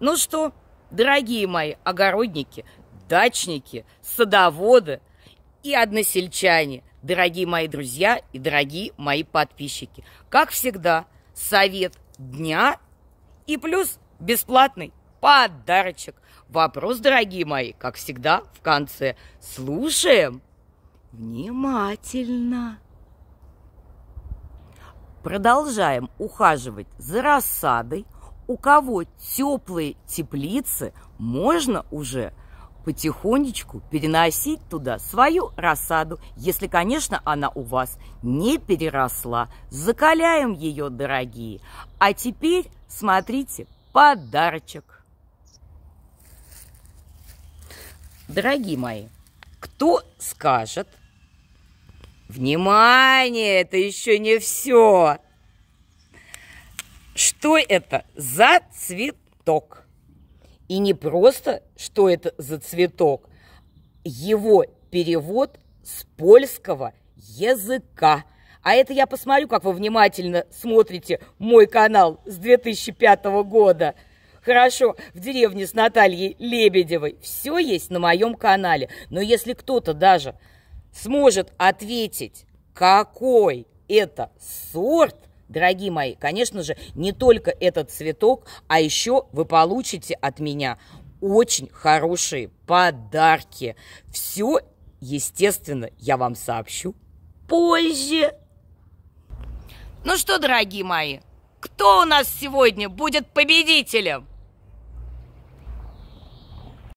Ну что, дорогие мои огородники, дачники, садоводы и односельчане, дорогие мои друзья и дорогие мои подписчики. Как всегда, совет дня и плюс бесплатный подарочек. Вопрос, дорогие мои, как всегда, в конце. Слушаем внимательно. Продолжаем ухаживать за рассадой – у кого теплые теплицы, можно уже потихонечку переносить туда свою рассаду, если, конечно, она у вас не переросла. Закаляем ее, дорогие. А теперь смотрите подарочек. Дорогие мои, кто скажет... Внимание, это еще не все! что это за цветок. И не просто, что это за цветок, его перевод с польского языка. А это я посмотрю, как вы внимательно смотрите мой канал с 2005 года. Хорошо, в деревне с Натальей Лебедевой. Все есть на моем канале. Но если кто-то даже сможет ответить, какой это сорт, Дорогие мои, конечно же, не только этот цветок, а еще вы получите от меня очень хорошие подарки. Все, естественно, я вам сообщу позже. Ну что, дорогие мои, кто у нас сегодня будет победителем?